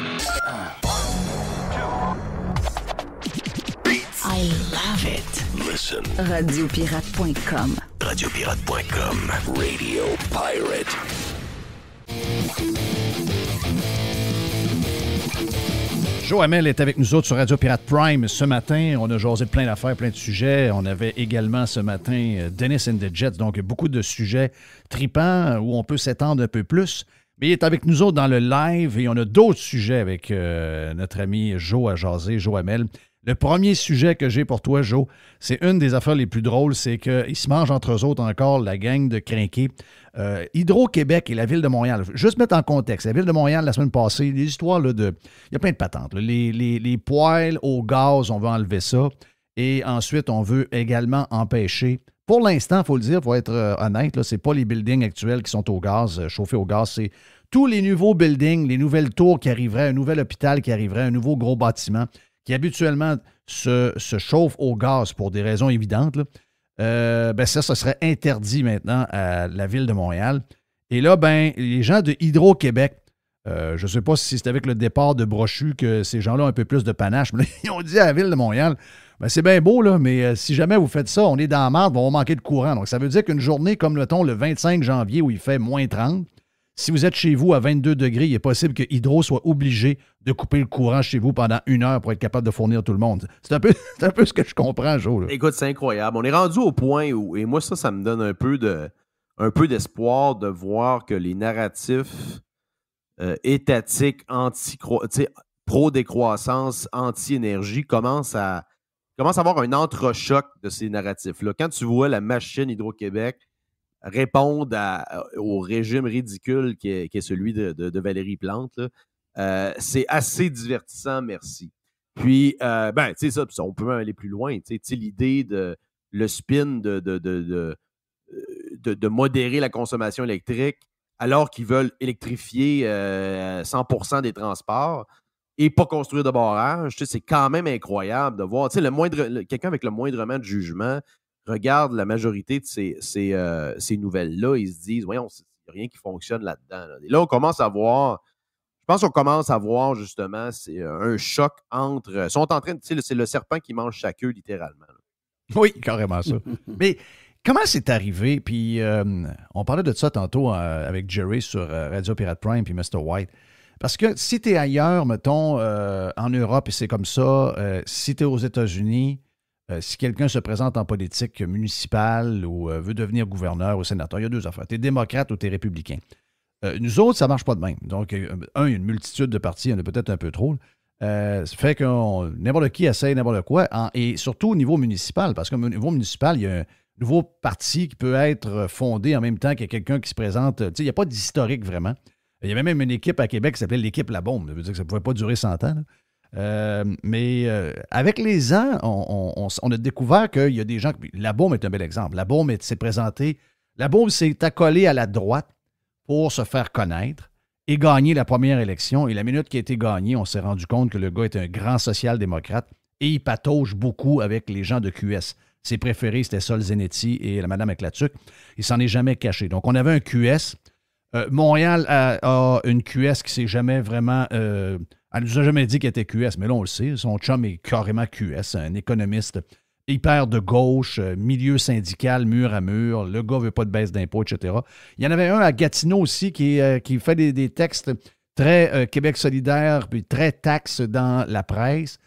I love it. Listen. Radiopirate.com. Radiopirate.com. Radio Pirate. Joe est avec nous autres sur Radio Pirate Prime ce matin. On a jasé plein d'affaires, plein de sujets. On avait également ce matin euh, Dennis and the Jets, donc beaucoup de sujets tripants où on peut s'étendre un peu plus. Mais il est avec nous autres dans le live et on a d'autres sujets avec euh, notre ami Joe à jaser, Joe Hamel. Le premier sujet que j'ai pour toi, Joe, c'est une des affaires les plus drôles, c'est qu'ils se mangent entre eux autres encore, la gang de crinqués. Euh, Hydro-Québec et la Ville de Montréal, juste mettre en contexte, la Ville de Montréal, la semaine passée, l'histoire de... Il y a plein de patentes. Les, poils les poêles au gaz, on veut enlever ça. Et ensuite, on veut également empêcher pour l'instant, il faut le dire, il faut être euh, honnête, ce n'est pas les buildings actuels qui sont au gaz, euh, chauffés au gaz, c'est tous les nouveaux buildings, les nouvelles tours qui arriveraient, un nouvel hôpital qui arriverait, un nouveau gros bâtiment qui habituellement se, chauffe au gaz pour des raisons évidentes. Euh, ben, ça, ce serait interdit maintenant à la ville de Montréal. Et là, ben, les gens de Hydro-Québec, je ne sais pas si c'est avec le départ de Brochu que ces gens-là ont un peu plus de panache, mais ils ont dit à la ville de Montréal, ben, c'est bien beau, là, mais euh, si jamais vous faites ça, on est dans la marde, on va manquer de courant. Donc, ça veut dire qu'une journée comme le ton le 25 janvier où il fait moins 30, si vous êtes chez vous à 22 degrés, il est possible que Hydro soit obligé de couper le courant chez vous pendant une heure pour être capable de fournir tout le monde. C'est un peu, un peu ce que je comprends, Joe. Écoute, c'est incroyable. On est rendu au point où, et moi, ça, ça me donne un peu de un peu d'espoir de voir que les narratifs euh, étatiques anti pro-décroissance, anti-énergie commencent à, commence à avoir un entrechoc de ces narratifs-là. Quand tu vois la machine Hydro-Québec répondre euh, au régime ridicule qui est, celui de, Valérie Plante, euh, c'est assez divertissant, merci. Puis, euh, ben, tu sais, ça, on peut même aller plus loin. Tu sais, l'idée de le spin de, de, modérer la consommation électrique alors qu'ils veulent électrifier 100 des transports, et pas construire de barrage. sais, c'est quand même incroyable de voir. Tu sais, le moindre, quelqu'un avec le moindrement de jugement regarde la majorité de ces, euh, nouvelles-là, ils se disent, voyons, il n'y a rien qui fonctionne là-dedans. Là. Et là, on commence à voir, je pense qu'on commence à voir justement c'est euh, un choc entre, euh, sont en train de, tu c'est le serpent qui mange sa queue littéralement. Oui, carrément ça. Mais comment c'est arrivé? Puis on parlait de ça tantôt avec Jerry sur Radio Pirate Prime puis Mr. White. Parce que si tu es ailleurs, mettons, euh, en Europe, et c'est comme ça, euh, si tu es aux États-Unis, euh, si quelqu'un se présente en politique municipale ou veut devenir gouverneur ou sénateur, il y a deux affaires. Tu es démocrate ou tu es républicain. nous autres, ça ne marche pas de même. Donc, un, il y a une multitude de partis, il y en a peut-être un peu trop. ça fait que n'importe qui essaye n'importe quoi, et surtout au niveau municipal, parce qu'au niveau municipal, il y a un nouveau parti qui peut être fondé en même temps qu'il y a quelqu'un qui se présente. Il n'y a pas d'historique vraiment. Il y avait même une équipe à Québec qui s'appelait l'équipe La Bombe. Ça veut dire que ça ne pouvait pas durer 100 ans. Euh, mais euh, avec les ans, on, a découvert qu'il y a des gens. La Bombe est un bel exemple. La Bombe s'est présentée. La Bombe s'est accolée à la droite pour se faire connaître et gagner la première élection. Et la minute qui a été gagnée, on s'est rendu compte que le gars était un grand social-démocrate et il patauge beaucoup avec les gens de QS. Ses préférés, c'était Sol Zenetti et la Madame Eclatuc. Il s'en est jamais caché. Donc, on avait un QS euh, Montréal a, une QS qui s'est jamais vraiment. Elle euh, elle nous a jamais dit qu'elle était QS, mais là, on le sait. Son chum est carrément QS, un économiste hyper de gauche, euh, milieu syndical, mur à mur. Le gars veut pas de baisse d'impôts, etc. Il y en avait un à Gatineau aussi qui, qui fait des, textes très Québec solidaire, puis très taxe dans la presse.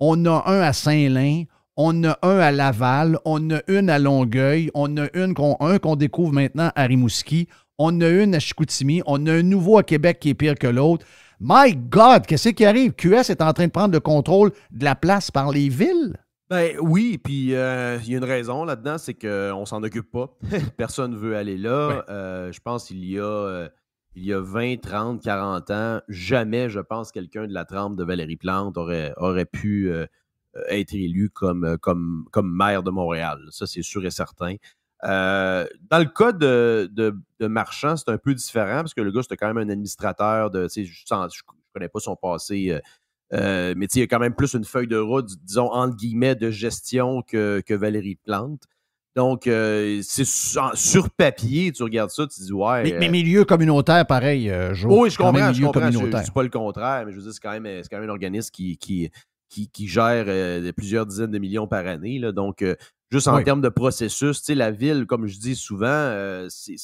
On a un à Saint-Lin. On a un à Laval, on a une à Longueuil, on a une qu'on découvre maintenant à Rimouski, on a une à Chicoutimi. On a un nouveau à Québec qui est pire que l'autre. My God, qu'est-ce qui arrive? QS est en train de prendre le contrôle de la place par les villes? Ben oui, puis euh, il y a une raison là-dedans, c'est qu'on s'en occupe pas. Personne veut aller là. Euh, je pense qu'il y a. Euh, il y a 20, 30, 40 ans, jamais, je pense, quelqu'un de la trempe de Valérie Plante aurait, aurait pu être élu comme, comme, comme maire de Montréal. Ça, c'est sûr et certain. Euh, dans le cas de, Marchand, c'est un peu différent parce que le gars, c'était quand même un administrateur de. Je ne connais pas son passé, euh, euh, mais il y a quand même plus une feuille de route, disons, entre guillemets, de gestion que, Valérie Plante. Donc, c'est sur, papier, tu regardes ça, tu dis ouais. Mais, milieu communautaire, pareil, je Oui, je comprends, je comprends. dis pas le contraire, mais je veux dire, c'est quand, même, un organisme qui, gère plusieurs dizaines de millions par année. Donc, Juste en termes de processus, la ville, comme je dis souvent, euh, c'est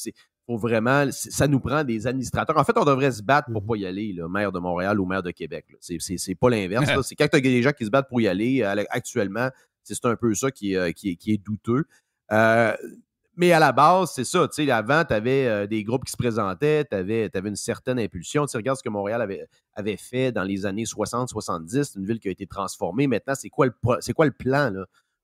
faut vraiment, ça nous prend des administrateurs. En fait, on devrait se battre pour mmh pas y aller, le maire de Montréal ou maire de Québec. C'est pas l'inverse. c'est quand tu as des gens qui se battent pour y aller, actuellement, c'est un peu ça qui, euh, est, qui douteux. Euh, mais à la base, c'est ça. Avant, tu avais des groupes qui se présentaient, tu avais, une certaine impulsion. Tu regardes ce que Montréal avait, avait fait dans les années 60-70, une ville qui a été transformée. Maintenant, c'est quoi, le, quoi le plan?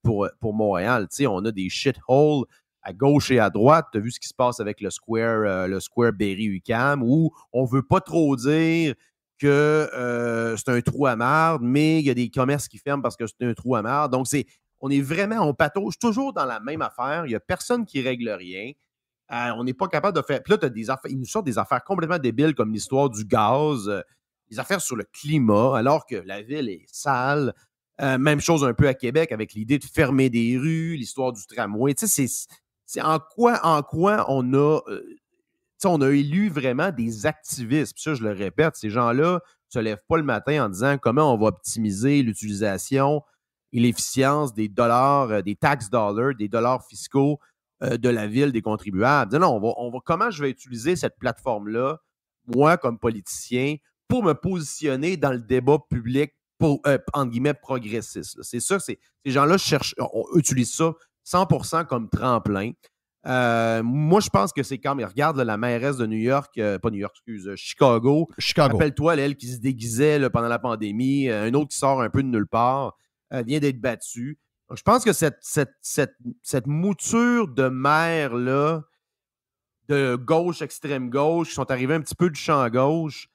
pour, euh, pour Montréal. on a des shitholes à gauche et à droite. Tu as vu ce qui se passe avec le Square, euh, le Square Berry-UCAM, où on ne veut pas trop dire que euh, c'est un trou à marde, mais il y a des commerces qui ferment parce que c'est un trou à marde. Donc, c'est, on est vraiment, on patauge toujours dans la même affaire. Il n'y a personne qui règle rien. on n'est pas capable de faire. Puis là, as des affaires, ils nous sortent des affaires complètement débiles comme l'histoire du gaz, les affaires sur le climat, alors que la ville est sale. Euh, même chose un peu à Québec avec l'idée de fermer des rues, l'histoire du tramway. Tu sais, c'est en quoi, en quoi on a, euh, on a élu vraiment des activistes. ça, je le répète, ces gens-là se lèvent pas le matin en disant comment on va optimiser l'utilisation et l'efficience des dollars, euh, des tax dollars, des dollars fiscaux de la ville, des contribuables. Non, on va, on va, comment je vais utiliser cette plateforme-là, moi comme politicien, pour me positionner dans le débat public euh, en guillemets, progressistes. C'est ça, ces gens-là cherchent, on, ça 100% comme tremplin. Euh, moi, je pense que c'est quand même. Regarde la mairesse de New York, euh, pas New York, excuse, Chicago. Chicago. Rappelle-toi, elle qui se déguisait pendant la pandémie, un autre qui sort un peu de nulle part, vient d'être battu. je pense que cette, cette, mouture de maire-là, de gauche, extrême gauche, qui sont arrivés un petit peu du champ gauche,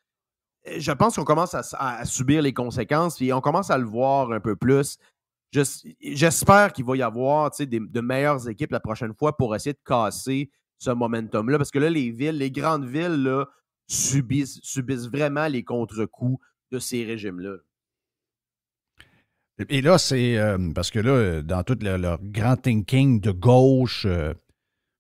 euh, je pense qu'on commence à, subir les conséquences et on commence à le voir un peu plus. J'espère qu'il va y avoir de meilleures équipes la prochaine fois pour essayer de casser ce momentum-là. Parce que là, les villes, les grandes villes là, subissent, subissent vraiment les contre-coups de ces régimes-là. Et là, c'est euh, parce que là, dans tout leur grand thinking de gauche, euh,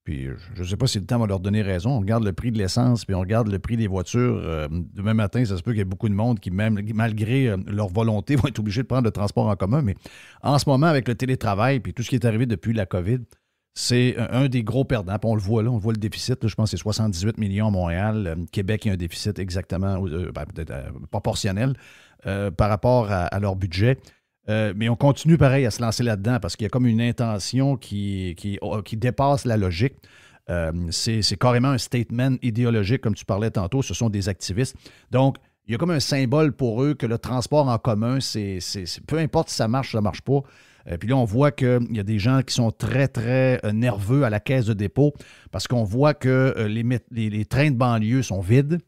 puis je ne sais pas si le temps va leur donner raison. On regarde le prix de l'essence, puis on regarde le prix des voitures. Euh, demain matin, ça se peut qu'il y ait beaucoup de monde qui, même, malgré euh, leur volonté, vont être obligés de prendre le transport en commun. Mais en ce moment, avec le télétravail, puis tout ce qui est arrivé depuis la COVID, c'est euh, un des gros perdants. on le voit là, on voit le déficit. je pense que c'est 78 millions à Montréal. Québec, a un déficit exactement, ben, proportionnel par rapport à leur budget. Euh, mais on continue pareil à se lancer là-dedans parce qu'il y a comme une intention qui, oh, dépasse la logique. Euh, c'est carrément un statement idéologique, comme tu parlais tantôt. Ce sont des activistes. Donc, il y a comme un symbole pour eux que le transport en commun, c'est peu importe si ça marche, ça marche pas. Euh, puis là, on voit qu'il y a des gens qui sont très, très nerveux à la caisse de dépôt parce qu'on voit que les, trains de banlieue sont vides.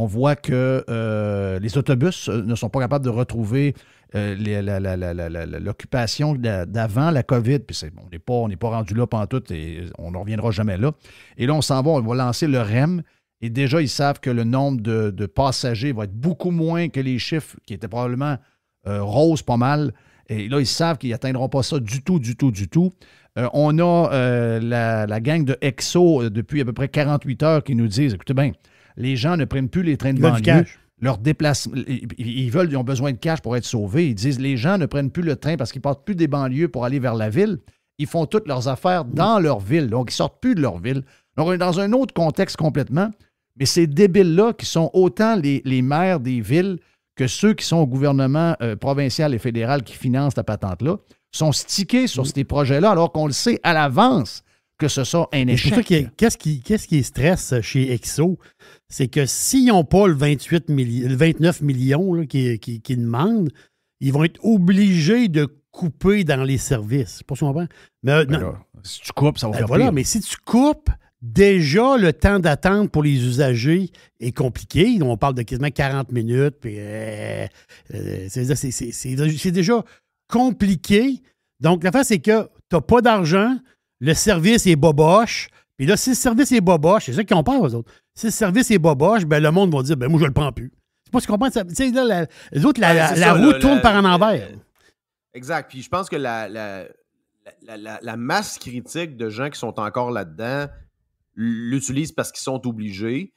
On voit que euh, les autobus euh, ne sont pas capables de retrouver l'occupation d'avant la COVID. Puis on n'est pas, rendu là tout et on ne reviendra jamais là. Et là, on s'en va, on va lancer le REM. Et déjà, ils savent que le nombre de, passagers va être beaucoup moins que les chiffres qui étaient probablement euh, roses pas mal. Et là, ils savent qu'ils n'atteindront pas ça du tout, du tout, du tout. on a la, la, gang de EXO depuis à peu près 48 heures qui nous disent, écoutez bien, les gens ne prennent plus les trains de banlieue. Leur déplacement, ils veulent, ils ont besoin de cash pour être sauvés. Ils disent les gens ne prennent plus le train parce qu'ils partent plus des banlieues pour aller vers la ville. Ils font toutes leurs affaires dans leur ville, donc ils sortent plus de leur ville. Donc on est dans un autre contexte complètement. Mais ces débiles-là, qui sont autant les, maires des villes que ceux qui sont au gouvernement euh, provincial et fédéral qui financent la patente-là, sont stickés sur mm. ces projets-là, alors qu'on le sait à l'avance que ce soit un échec. Qu'est-ce qui, est qui chez EXO? C'est que s'ils n'ont pas le, 28 29 millions qu'ils demandent, ils vont être obligés de couper dans les services. Pour si Mais, euh, ben si tu coupes, ça va ben faire Voilà, mais si tu coupes, déjà le temps d'attente pour les usagers est compliqué. On parle de quasiment 40 minutes. Euh, euh, c'est déjà compliqué. Donc, la face, c'est que tu n'as pas d'argent, le service est boboche. Puis là, si le service est boboche, c'est ça qu'ils ont peur, aux autres. Si le service est boboche, ben, le monde va dire, ben, moi, je le prends plus. C'est pas ce qu'on pense. Tu sais, les autres, la, roue tourne par en envers. Exact. Puis je pense que la, masse critique de gens qui sont encore là-dedans l'utilisent parce qu'ils sont obligés,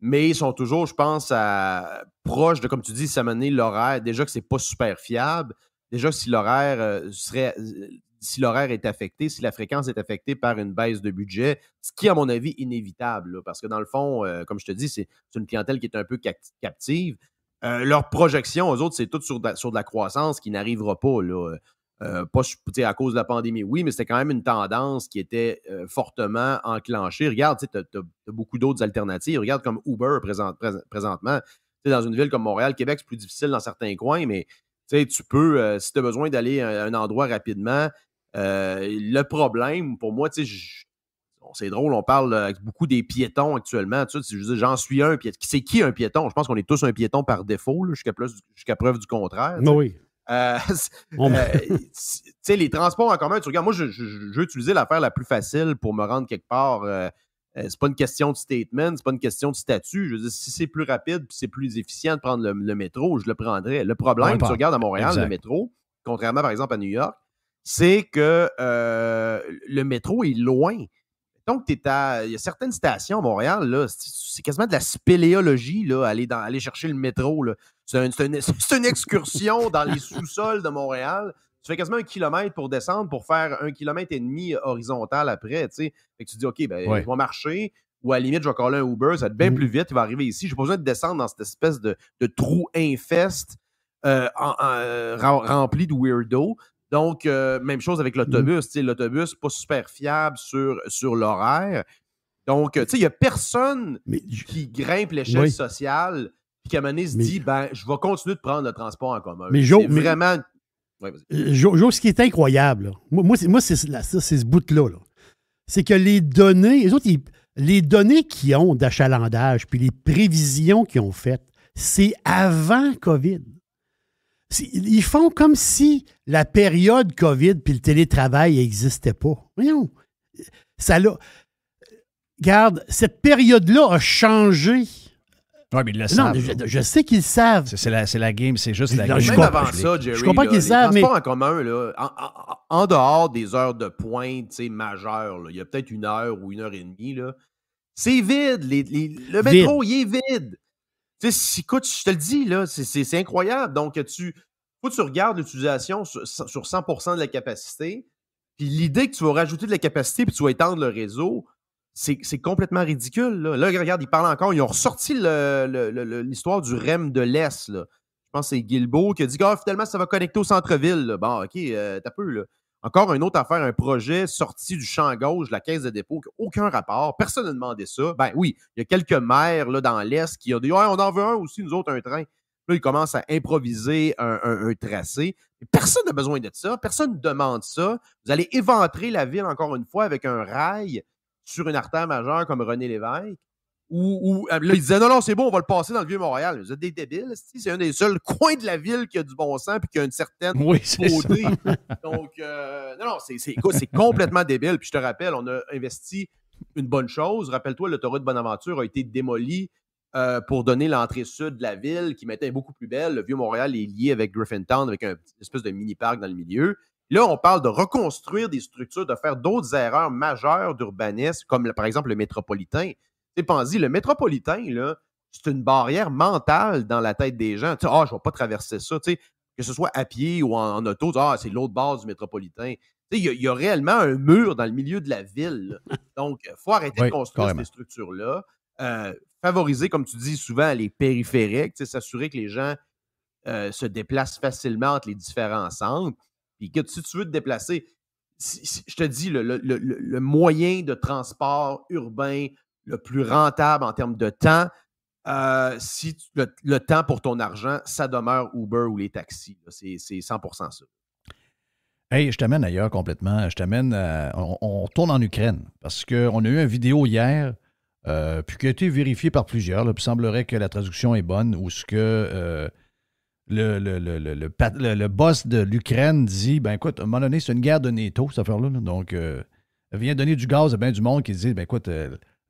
mais ils sont toujours, je pense, à, proches de, comme tu dis, s'amener l'horaire. Déjà que c'est pas super fiable. Déjà que si l'horaire euh, serait euh, si l'horaire est affecté, si la fréquence est affectée par une baisse de budget, ce qui, à mon avis, inévitable, parce que dans le fond, euh, comme je te dis, c'est une clientèle qui est un peu captive. Euh, leur projection, aux autres, c'est tout sur de, la, croissance qui n'arrivera pas. Là. Euh, pas à cause de la pandémie, oui, mais c'était quand même une tendance qui était fortement enclenchée. Regarde, tu as, beaucoup d'autres alternatives. Regarde comme Uber présentement. dans une ville comme Montréal, Québec, c'est plus difficile dans certains coins, mais tu peux, si tu as besoin d'aller à un endroit rapidement, euh, le problème, pour moi, tu c'est drôle, on parle euh, beaucoup des piétons actuellement. J'en suis un piéton. C'est qui un piéton? Je pense qu'on est tous un piéton par défaut, jusqu'à preuve, preuve du contraire. Oui. Euh, les transports en commun, tu regardes, moi, je, utiliser l'affaire la plus facile pour me rendre quelque part. c'est pas une question de statement, c'est pas une question de statut. Je veux si c'est plus rapide c'est plus efficient de prendre le, métro, je le prendrais. Le problème, tu regardes à Montréal, le métro, contrairement par exemple à New York, c'est que le métro est loin. Donc, tu à. Il y a certaines stations à Montréal, là, c'est quasiment de la spéléologie, là, aller, dans, aller chercher le métro. C'est, une, excursion dans les sous-sols de Montréal. Tu fais quasiment un kilomètre pour descendre pour faire un kilomètre et demi horizontal après. Fait que tu te dis, OK, ben, je vais marcher, ou à la limite, je vais coller un Uber, ça va être bien mmh. plus vite, il va arriver ici. J'ai pas besoin de descendre dans cette espèce de, trou infeste rempli de weirdo. Donc, euh, même chose avec mmh. l'autobus. L'autobus, pas super fiable sur, sur l'horaire. Donc, euh, tu sais, il n'y a personne qui grimpe l'échelle sociale puis à un se dit, ben, je vais continuer de prendre le transport en commun. Mais vraiment... Euh, ce qui est incroyable, moi, c'est, ce bout-là. C'est que les données, les autres, les données qu'ils ont d'achalandage, puis les prévisions qu'ils ont faites, c'est avant COVID. Ils font comme si la période COVID puis le télétravail n'existait pas. Ça Regarde, cette période-là a changé. Je, sais qu'ils savent. C'est la, game, c'est juste la game. Je avant ça, Jerry, je comprends qu'ils savent, mais... en commun, là, en, dehors des heures de pointe majeures, là, il y a peut-être une heure ou une heure et demie, là, c'est vide. le métro, il est vide. Tu sais, écoute, je te le dis, là, c'est incroyable. Donc, tu, faut que tu regardes l'utilisation sur, 100 de la capacité. Puis l'idée que tu vas rajouter de la capacité puis tu vas étendre le réseau, c'est complètement ridicule. Là. regarde, ils parlent encore. Ils ont ressorti l'histoire du REM de l'Est. Je pense que c'est Guilbeault qui a dit Ah, finalement, ça va connecter au centre-ville. Bon, OK, euh, t'as peu. Là. Encore une autre affaire, un projet sorti du champ gauche la caisse de dépôt, aucun rapport. Personne n'a demandé ça. Ben oui, il y a quelques maires là, dans l'Est qui ont dit on en veut un aussi, nous autres, un train. Là, ils commencent à improviser un, un tracé. Personne n'a besoin de ça. Personne ne demande ça. Vous allez éventrer la ville, encore une fois, avec un rail sur une artère majeure comme René Lévesque. Ou euh, là, ils disaient non, non, c'est bon, on va le passer dans le Vieux-Montréal. Vous êtes des débiles. C'est un des seuls coins de la ville qui a du bon sens puis qui a une certaine beauté. Donc, euh, non, non, c'est complètement débile. Puis je te rappelle, on a investi une bonne chose. Rappelle-toi, l'autoroute Bonaventure a été démoli euh, pour donner l'entrée sud de la ville qui maintenant est beaucoup plus belle. Le Vieux-Montréal est lié avec Griffintown, avec un, une espèce de mini-parc dans le milieu. Là, on parle de reconstruire des structures, de faire d'autres erreurs majeures d'urbanisme, comme par exemple le métropolitain sais, le métropolitain, là, c'est une barrière mentale dans la tête des gens. Tu ah, je ne vais pas traverser ça. que ce soit à pied ou en, auto, ah, c'est l'autre base du métropolitain. Il y, a réellement un mur dans le milieu de la ville. Donc, il euh, faut arrêter de construire ces structures-là. Euh, favoriser, comme tu dis souvent, les périphériques, s'assurer que les gens euh, se déplacent facilement entre les différents centres. Puis que si tu veux te déplacer, je te dis, le, moyen de transport urbain le plus rentable en termes de temps. Euh, si le, temps pour ton argent, ça demeure Uber ou les taxis. C'est 100 ça. Hey, je t'amène ailleurs complètement. Je t'amène. Euh, on, tourne en Ukraine parce qu'on a eu une vidéo hier, euh, puis qui a été vérifiée par plusieurs. il semblerait que la traduction est bonne ou ce que le, le, boss de l'Ukraine dit ben écoute, à un moment donné, c'est une guerre de NATO, cette affaire-là. donc, elle vient donner du gaz à bien du monde qui dit ben écoute,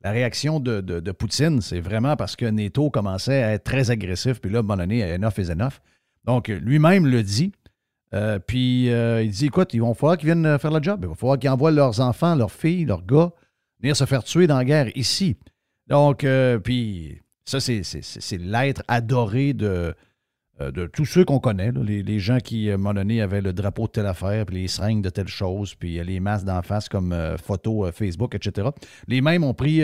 la réaction de, de, Poutine, c'est vraiment parce que Neto commençait à être très agressif, puis là, à un moment donné, enough is enough. Donc, lui-même le dit. Euh, puis euh, il dit écoute, il va falloir qu'ils viennent euh, faire le job. Il va falloir qu'ils envoient leurs enfants, leurs filles, leurs gars venir se faire tuer dans la guerre ici. Donc, puis ça, c'est l'être adoré de, euh, de tous ceux qu'on connaît, les, gens qui, à un donné, avaient le drapeau de telle affaire, puis les seringues de telle chose, puis euh, les masques d'en face comme euh, photo photos, Facebook, etc. Les mêmes ont pris,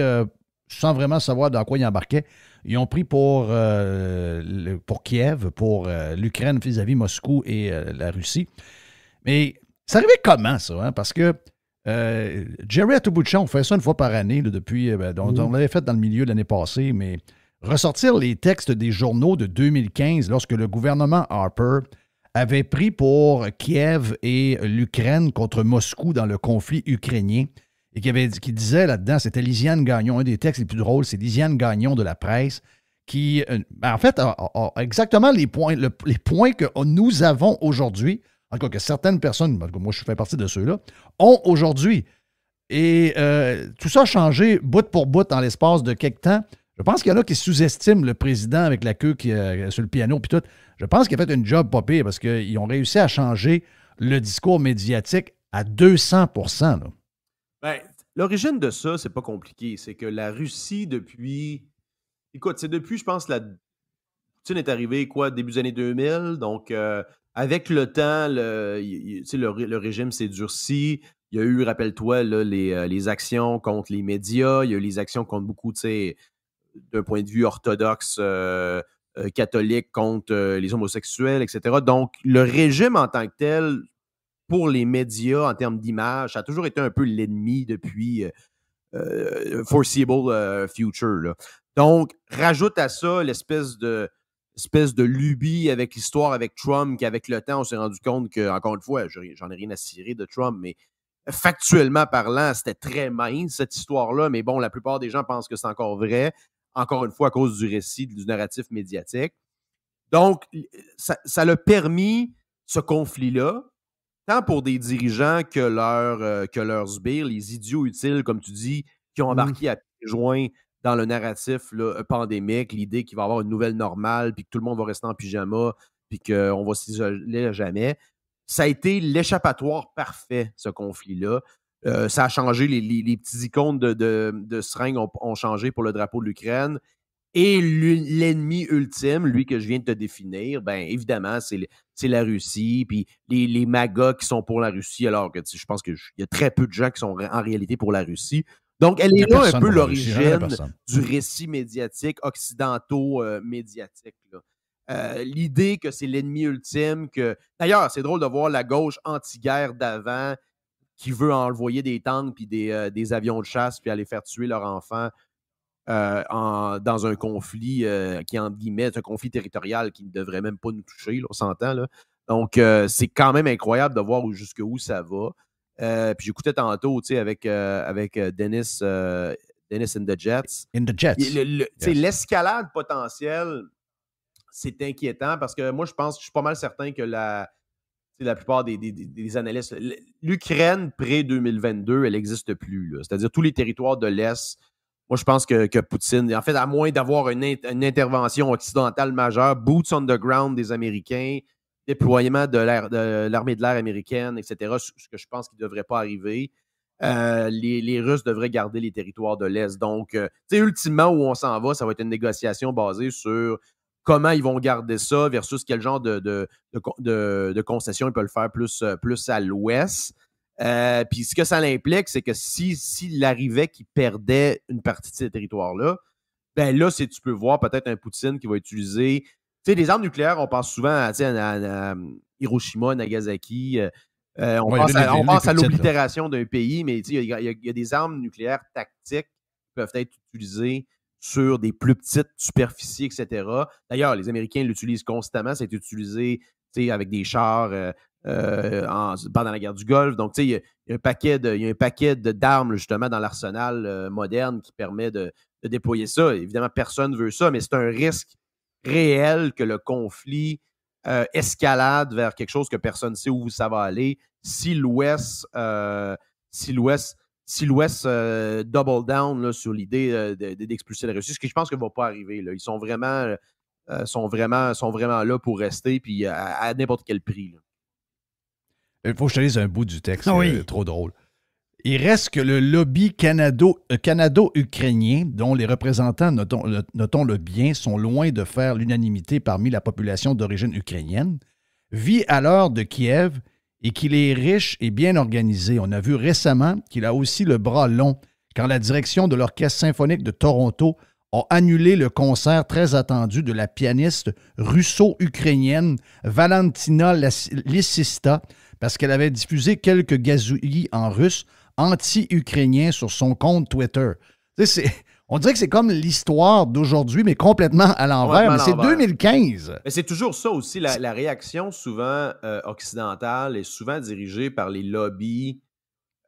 sans vraiment savoir dans quoi ils embarquaient, ils ont pris pour, pour Kiev, pour l'Ukraine vis-à-vis Moscou et la Russie. Mais ça arrivait comment, ça? Hein? Parce que Jerry champ, on fait ça une fois par année depuis, ben, on, mmh. on l'avait fait dans le milieu l'année passée, mais Ressortir les textes des journaux de 2015 lorsque le gouvernement Harper avait pris pour Kiev et l'Ukraine contre Moscou dans le conflit ukrainien et qui, disait là-dedans, c'était Lisiane Gagnon, un des textes les plus drôles, c'est Lisiane Gagnon de la presse, qui, euh, ben, en fait, exactement les points, les points que nous avons aujourd'hui, en tout cas que certaines personnes, moi je fais partie de ceux-là, ont aujourd'hui. Et euh, tout ça a changé bout pour bout dans l'espace de quelques temps. Je pense qu'il y en a qui sous-estiment le président avec la queue euh, sur le piano puis tout. Je pense qu'il a fait une job pas pire parce qu'ils ont réussi à changer le discours médiatique à 200 ben, L'origine de ça, c'est pas compliqué. C'est que la Russie, depuis. Écoute, c'est depuis, je pense, la. Poutine est arrivé, quoi, début des années 2000. Donc, euh, avec le temps, le, le régime s'est durci. Il y a eu, rappelle-toi, les, euh, les, actions contre les médias. Il y a eu les actions contre beaucoup, tu sais d'un point de vue orthodoxe euh, euh, catholique contre euh, les homosexuels, etc. Donc, le régime en tant que tel, pour les médias en termes d'image, a toujours été un peu l'ennemi depuis foreseeable future. Donc, rajoute à ça l'espèce de espèce de lubie avec l'histoire avec Trump, qu'avec le temps, on s'est rendu compte que, encore une fois, j'en ai rien à cirer de Trump, mais factuellement parlant, c'était très mince cette histoire-là, mais bon, la plupart des gens pensent que c'est encore vrai encore une fois à cause du récit, du narratif médiatique. Donc, ça, l'a permis ce conflit-là, tant pour des dirigeants que, euh, que leurs sbires, les idiots utiles, comme tu dis, qui ont mmh. embarqué à pieds joints dans le narratif euh, pandémique, l'idée qu'il va y avoir une nouvelle normale, puis que tout le monde va rester en pyjama, puis qu'on va s'isoler jamais. Ça a été l'échappatoire parfait, ce conflit-là. Euh, ça a changé, les, petits icônes de, de, seringues ont, changé pour le drapeau de l'Ukraine. Et l'ennemi ultime, lui que je viens de te définir, ben évidemment, c'est la Russie, puis les, magas qui sont pour la Russie, alors que je pense qu'il y a très peu de gens qui sont en réalité pour la Russie. Donc, elle est là un peu l'origine du récit médiatique occidentaux-médiatique. Euh, euh, l'idée que c'est l'ennemi ultime, que. D'ailleurs, c'est drôle de voir la gauche anti-guerre d'avant qui veut envoyer des tanks puis euh, des, avions de chasse puis aller faire tuer leur enfant euh, dans un conflit euh, qui, entre guillemets, un conflit territorial qui ne devrait même pas nous toucher, là, on s'entend. Donc, c'est quand même incroyable de voir jusqu'où ça va. puis j'écoutais tantôt, tu avec, avec Dennis, Dennis in the Jets. In the Jets. L'escalade sais, potentielle, c'est inquiétant parce que moi, je pense, je suis pas mal certain que la, la plupart des, des, analystes. L'Ukraine près 2022 elle n'existe plus. C'est-à-dire tous les territoires de l'Est. Moi, je pense que, que, Poutine, en fait, à moins d'avoir une, intervention occidentale majeure, boots on the ground des Américains, déploiement de l'armée de l'air américaine, etc., ce que je pense qu'il ne devrait pas arriver, euh, les, Russes devraient garder les territoires de l'Est. Donc, euh, tu ultimement, où on s'en va, ça va être une négociation basée sur comment ils vont garder ça versus quel genre de, de, de, de concession ils peuvent faire plus, euh, plus à l'ouest. Euh, puis ce que ça implique, c'est que s'il si, si arrivait qu'il perdait une partie de ces territoires-là, ben là, tu peux voir peut-être un Poutine qui va utiliser. Tu sais, les armes nucléaires, on pense souvent à, Hiroshima, Nagasaki. Euh, on, pense à, on l'oblitération d'un pays, mais il y, a des armes nucléaires tactiques qui peuvent être utilisées sur des plus petites superficies, etc. D'ailleurs, les Américains l'utilisent constamment. Ça a été utilisé avec des chars euh, euh, pendant la guerre du Golfe. Donc, il y, a, y a un paquet d'armes, justement, dans l'arsenal euh, moderne qui permet de, déployer ça. Évidemment, personne ne veut ça, mais c'est un risque réel que le conflit escalade vers quelque chose que personne ne sait où ça va aller si l'Ouest si l'Ouest si l'Ouest euh, double down sur l'idée euh, d'expulser la Russie, ce qui je pense que ne va pas arriver. Ils sont vraiment, euh, sont, vraiment, sont vraiment là pour rester, puis à, n'importe quel prix. Il faut que je te lise un bout du texte, c'est ah trop drôle. Il reste que le lobby canado-ukrainien, dont les représentants, notons-le bien, sont loin de faire l'unanimité parmi la population d'origine ukrainienne, vit à l'heure de Kiev et qu'il est riche et bien organisé. On a vu récemment qu'il a aussi le bras long quand la direction de l'Orchestre symphonique de Toronto a annulé le concert très attendu de la pianiste russo-ukrainienne Valentina Lissista parce qu'elle avait diffusé quelques gazouillis en russe anti ukrainien sur son compte Twitter. C'est, on dirait que c'est comme l'histoire d'aujourd'hui, mais complètement à l'envers. mais c'est 2015. c'est toujours ça aussi. La, réaction souvent euh, occidentale est souvent dirigée par les lobbies.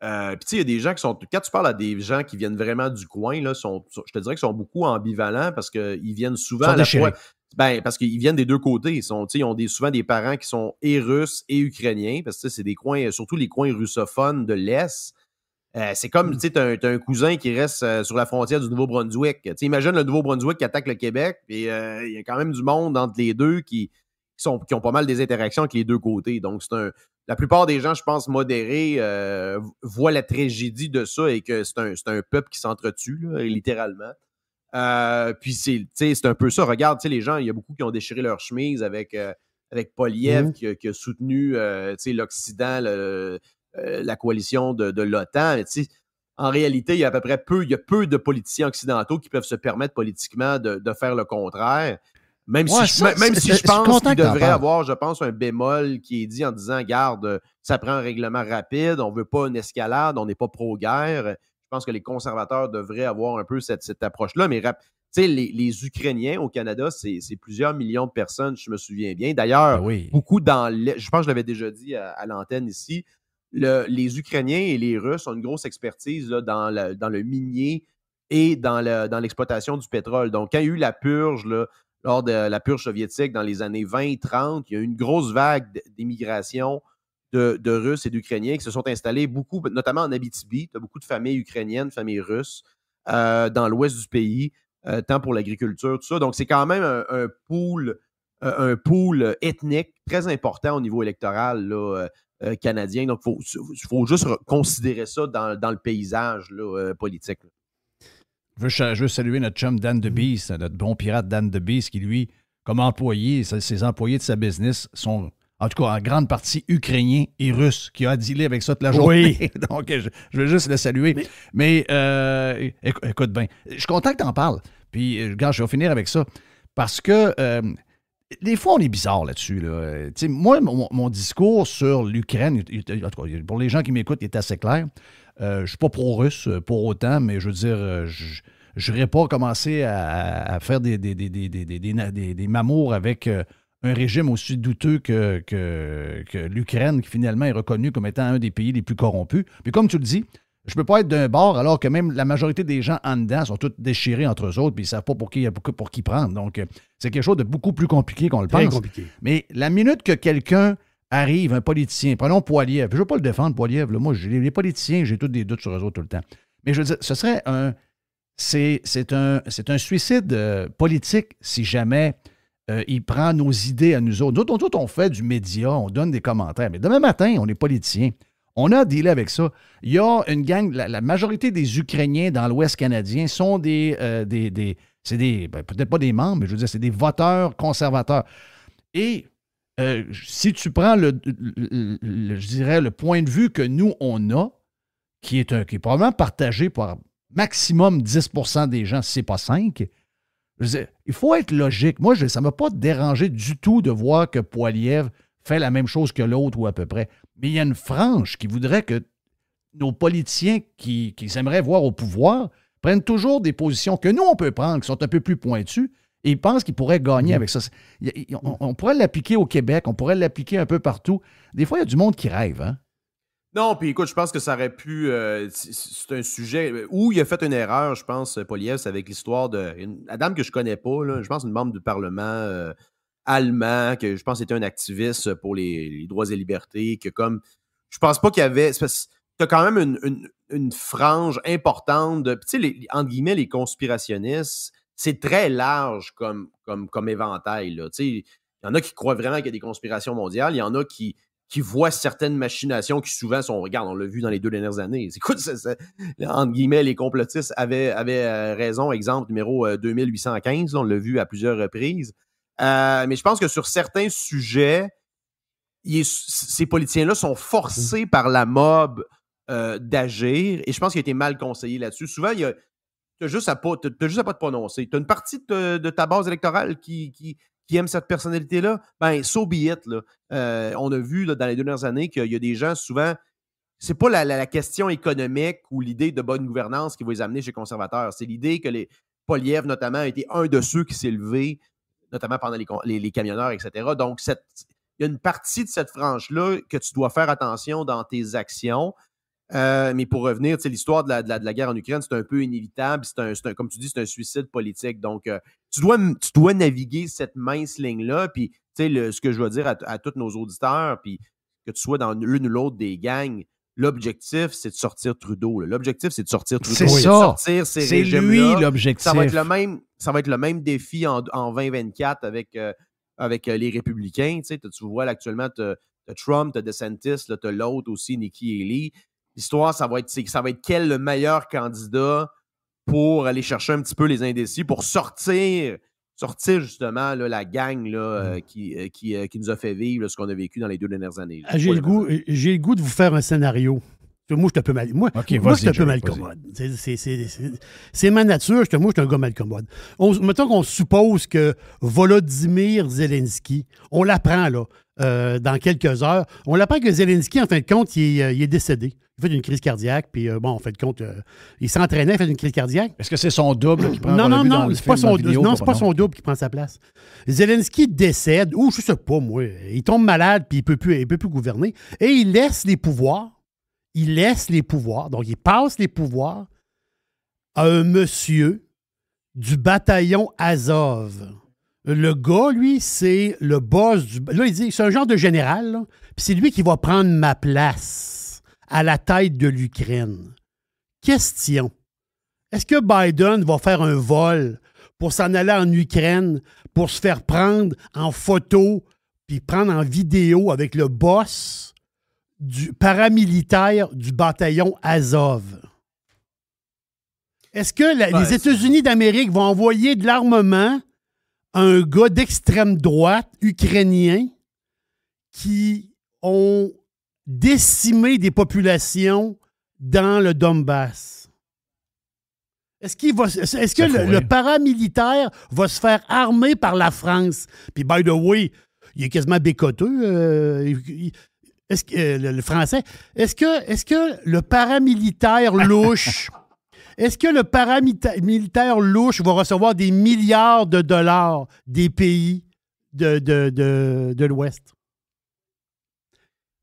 Euh, puis tu sais, il y a des gens qui sont. Quand tu parles à des gens qui viennent vraiment du coin, là, sont, je te dirais qu'ils sont beaucoup ambivalents parce qu'ils viennent souvent à la fois. Ben, parce qu'ils viennent des deux côtés. Ils, sont, ils ont des, souvent des parents qui sont et russes et ukrainiens, parce que c'est des coins, surtout les coins russophones de l'Est euh, c'est comme, hmm. tu sais, un, cousin qui reste euh, sur la frontière du Nouveau-Brunswick. Tu imagine le Nouveau-Brunswick qui attaque le Québec, puis euh, il y a quand même du monde entre les deux qui, sont, qui ont pas mal des interactions avec les deux côtés. Donc, c'est un, la plupart des gens, je pense, modérés, voient la tragédie de ça et que c'est un, peuple qui s'entretue, littéralement. puis, c'est un peu ça. Regarde, tu sais les gens, il y a beaucoup qui ont déchiré leur chemise avec, avec Poliev, mmh. qui, a soutenu l'Occident, le euh, la coalition de, l'OTAN. En réalité, il y a à peu près peu, il y a peu de politiciens occidentaux qui peuvent se permettre politiquement de, faire le contraire. Même si, je, même si je pense qu'il devrait avoir, je pense, un bémol qui est dit en disant Garde, ça prend un règlement rapide, on ne veut pas une escalade, on n'est pas pro-guerre. Je pense que les conservateurs devraient avoir un peu cette, approche-là. Mais les, les Ukrainiens au Canada, c'est plusieurs millions de personnes, je me souviens bien. D'ailleurs, ben beaucoup dans. Je pense que je l'avais déjà dit à l'antenne ici, les Ukrainiens et les Russes ont une grosse expertise dans, le minier et dans, l'exploitation du pétrole. Donc, quand il y a eu la purge, lors de la purge soviétique dans les années 20-30, il y a eu une grosse vague d'immigration de, Russes et d'Ukrainiens qui se sont installés beaucoup, notamment en Abitibi. Tu beaucoup de familles ukrainiennes, familles russes, euh, dans l'ouest du pays, euh, tant pour l'agriculture, tout ça. Donc, c'est quand même un, pool euh, un pool ethnique très important au niveau électoral. Là. Euh, Donc, il faut, faut, juste considérer ça dans, le paysage euh, politique. Je veux, saluer notre chum Dan DeBeast, notre bon pirate Dan DeBeast, qui, lui, comme employé, ses employés de sa business sont en tout cas en grande partie ukrainiens et russes, qui a dealé avec ça toute la journée. Oui. Donc, je, veux juste le saluer. Mais, euh, écoute, bien, je suis content que tu en parles. Puis, regarde, je vais finir avec ça. Parce que des fois, on est bizarre là-dessus. Là. Moi, mon, discours sur l'Ukraine, pour les gens qui m'écoutent, il est assez clair. Euh, je ne suis pas pro-russe euh, pour autant, mais je veux dire, euh, je n'aurais pas commencé à, faire des, mamours avec un régime aussi douteux que, que l'Ukraine, qui finalement est reconnu comme étant un des pays les plus corrompus. Mais comme tu le dis, je ne peux pas être d'un bord alors que même la majorité des gens en dedans sont tous déchirés entre eux autres puis ils savent pas pour qui, pour qui prendre. Donc, euh, c'est quelque chose de beaucoup plus compliqué qu'on le pense. Mais la minute que quelqu'un arrive, un politicien, prenons Poiliev, je veux pas le défendre, Poiliev, moi, les politiciens, j'ai tous des doutes sur eux autres tout le temps. Mais je veux dire, ce serait un. C'est un, un suicide euh, politique si jamais euh, il prend nos idées à nous autres. Nous autres, on, on fait du média, on donne des commentaires, mais demain matin, on est politicien. On a dealé avec ça. Il y a une gang, la, majorité des Ukrainiens dans l'Ouest canadien sont des, euh, des, c'est des, ben, peut-être pas des membres, mais je veux dire, c'est des voteurs conservateurs. Et euh, si tu prends le, je dirais, le point de vue que nous, on a, qui est, un, probablement partagé par maximum 10 des gens, si ce n'est pas 5, je il faut être logique. Moi, je, ça ne m'a pas dérangé du tout de voir que Poiliev fait la même chose que l'autre ou à peu près mais il y a une frange qui voudrait que nos politiciens qui, aimeraient voir au pouvoir prennent toujours des positions que nous, on peut prendre, qui sont un peu plus pointues, et ils pensent qu'ils pourraient gagner mm. avec ça. On, pourrait l'appliquer au Québec, on pourrait l'appliquer un peu partout. Des fois, il y a du monde qui rêve, hein. Non, puis écoute, je pense que ça aurait pu. Euh, c'est un sujet euh, où il a fait une erreur, je pense, euh, Poliev, avec l'histoire de. Une, dame que je connais pas, je pense une membre du Parlement allemand, que je pense était un activiste pour les, droits et libertés, que comme. Je pense pas qu'il y avait. Tu as quand même une, frange importante de. Tu sais, entre guillemets, les conspirationnistes, c'est très large comme, comme, comme éventail. Là. Il y en a qui croient vraiment qu'il y a des conspirations mondiales, il y en a qui, qui voient certaines machinations qui souvent sont, regarde, on l'a vu dans les deux dernières années. Écoute, entre guillemets, les complotistes avaient, avaient euh, raison. Exemple numéro 2815, euh, on l'a vu à plusieurs reprises. Euh, mais je pense que sur certains sujets, ces politiciens-là sont forcés par la mob euh, d'agir. Et je pense qu'ils a été mal conseillé là-dessus. Souvent, il y a. Tu n'as juste, à pas, juste à pas te prononcer. Tu as une partie de, ta base électorale qui, aime cette personnalité-là. Ben, so be it. Là. Euh, on a vu dans les dernières années qu'il y a des gens souvent c'est pas la, question économique ou l'idée de bonne gouvernance qui va les amener chez les conservateurs. C'est l'idée que les Poliev, notamment, a été un de ceux qui s'est levé notamment pendant les, camionneurs, etc. Donc, il y a une partie de cette frange-là que tu dois faire attention dans tes actions. Euh, mais pour revenir, l'histoire de la, de, la, guerre en Ukraine, c'est un peu inévitable. C'est un, comme tu dis, c'est un suicide politique. Donc, euh, tu, dois, tu dois naviguer cette mince ligne-là. Puis, le, ce que je dois dire à, à tous nos auditeurs, puis que tu sois dans l'une ou l'autre des gangs, L'objectif, c'est de sortir Trudeau. L'objectif, c'est de sortir Trudeau. C'est ça. C'est lui l'objectif. Ça va être le même, ça va être le même défi en, 2024 avec, euh, avec euh, les Républicains. Tu, vois, actuellement, tu as, Trump, tu as DeSantis, tu as l'autre aussi, Nikki Haley. L'histoire, ça va être ça va être quel le meilleur candidat pour aller chercher un petit peu les indécis, pour sortir sortir justement la gang euh, mm. qui, euh, euh, qui, nous a fait vivre ce qu'on a vécu dans les deux dernières années. Ah, j'ai, le goût, j'ai le goût de vous faire un scénario. Moi, je suis un peu mal, moi, un peu mal commode. C'est ma nature. Je moi, je suis un gars mal commode. mettons qu'on suppose que Volodymyr Zelensky, on l'apprend, là, euh, dans quelques heures. On l'apprend que Zelensky, en fin de compte, il, est euh, décédé. Il fait une crise cardiaque, puis euh, bon, en fin de compte, il s'entraînait, il fait une crise cardiaque. Est-ce que c'est son double qui prend Non, non, non, c'est pas, son, non, pas, pas son double qui prend sa place. Zelensky décède, ou je sais pas, moi, il tombe malade, puis il peut plus, il peut plus gouverner, et il laisse les pouvoirs, il laisse les pouvoirs, donc il passe les pouvoirs à un monsieur du bataillon Azov. Le gars, lui, c'est le boss du. Là, il dit, c'est un genre de général, puis c'est lui qui va prendre ma place à la tête de l'Ukraine. Question. Est-ce que Biden va faire un vol pour s'en aller en Ukraine, pour se faire prendre en photo, puis prendre en vidéo avec le boss du paramilitaire du bataillon Azov? Est-ce que ben, les États-Unis d'Amérique vont envoyer de l'armement un gars d'extrême droite ukrainien qui ont décimé des populations dans le Donbass. Est-ce va, est que le, paramilitaire va se faire armer par la France? Puis, by the way, il est quasiment bécoteux, est-ce que, euh, le, français. Est-ce que, est que le paramilitaire louche Est-ce que le paramilitaire louche va recevoir des milliards de dollars des pays de, de, l'Ouest?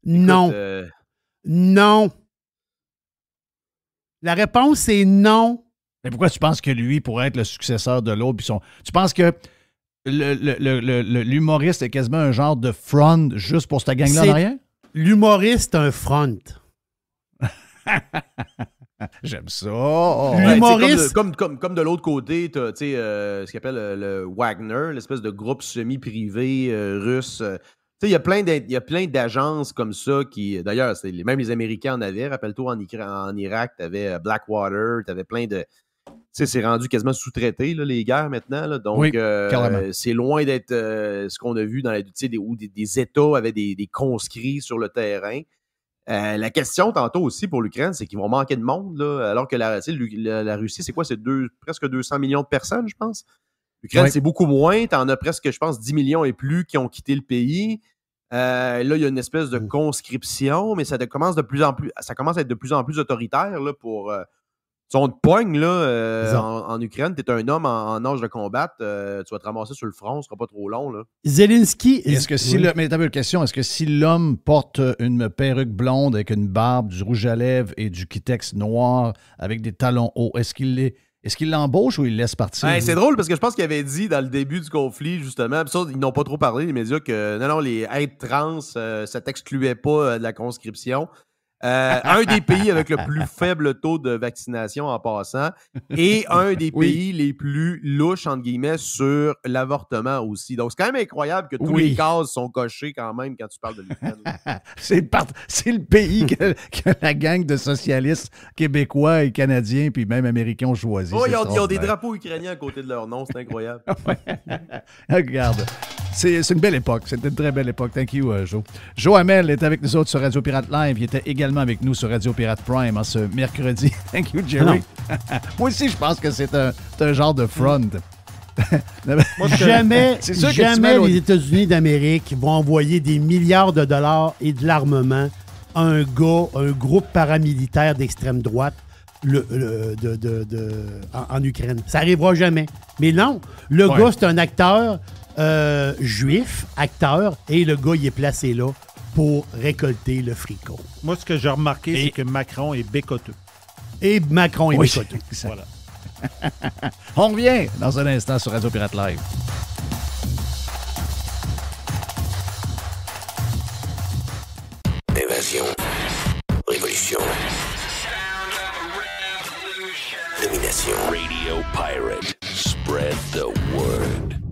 Non. Euh, non. La réponse est non. Mais pourquoi tu penses que lui pourrait être le successeur de l'autre? Son... Tu penses que l'humoriste est quasiment un genre de front juste pour cette gang-là L'humoriste, un front. J'aime ça. Ben, ben, comme, de, l'autre côté, tu sais, euh, ce qu'il appelle euh, le, Wagner, l'espèce de groupe semi-privé euh, russe. Tu sais, il y a plein d'agences comme ça qui, d'ailleurs, même les Américains en avaient. Rappelle-toi, en, Irak, tu avais Blackwater, tu avais plein de. Tu sais, c'est rendu quasiment sous-traité, les guerres maintenant. donc, c'est loin d'être ce qu'on a vu dans la. Tu où des, États avaient des conscrits sur le terrain. Euh, la question tantôt aussi pour l'Ukraine, c'est qu'ils vont manquer de monde, alors que la, la, Russie, c'est quoi? C'est deux, presque 200 millions de personnes, je pense. L'Ukraine, c'est beaucoup moins. Tu en as presque, je pense, 10 millions et plus qui ont quitté le pays. Euh, là, il y a une espèce de mmh. conscription, mais ça commence de plus en plus, ça commence à être de plus en plus autoritaire pour, euh, si on te pogne là, euh, en, Ukraine, tu es un homme en, âge de combattre, euh, tu vas te ramasser sur le front, ce sera pas trop long. Là. Zelensky. Est-ce que si question, est-ce que si l'homme porte une perruque blonde avec une barbe, du rouge à lèvres et du kitex noir avec des talons hauts, est-ce qu'il est. Est-ce qu'il l'embauche ou il laisse partir? Ben, c'est drôle parce que je pense qu'il avait dit dans le début du conflit, justement, ils n'ont pas trop parlé, les médias, que non, non, les êtres trans, euh, ça t'excluait pas euh, de la conscription. Euh, un des pays avec le plus faible taux de vaccination en passant et un des pays les plus louches, entre guillemets, sur l'avortement aussi. Donc, c'est quand même incroyable que tous les cases sont cochées quand même quand tu parles de l'Ukraine. c'est, le, pays que, la gang de socialistes québécois et canadiens, puis même américains ont choisi. Oh, ils ont des drapeaux ukrainiens à côté de leur nom, c'est incroyable. Regarde. C'est une belle époque. C'était une très belle époque. Thank you, euh, Joe. Joe Hamel est avec nous autres sur Radio Pirate Live. Il était également avec nous sur Radio Pirate Prime en hein, ce mercredi. Thank you, Jerry. Moi aussi, je pense que c'est un, genre de front. jamais jamais les États-Unis d'Amérique vont envoyer des milliards de dollars et de l'armement à un gars, un groupe paramilitaire d'extrême droite le, de, de, en, Ukraine. Ça arrivera jamais. Mais non, le gars, c'est un acteur, euh, juif, acteur, et le gars, il est placé là pour récolter le fricot. Moi, ce que j'ai remarqué, c'est que Macron est bécoteux. Et Macron est bécoteux. Voilà. On revient dans un instant sur Radio Pirate Live. Évasion. Révolution. Domination. Radio Pirate. Spread the word.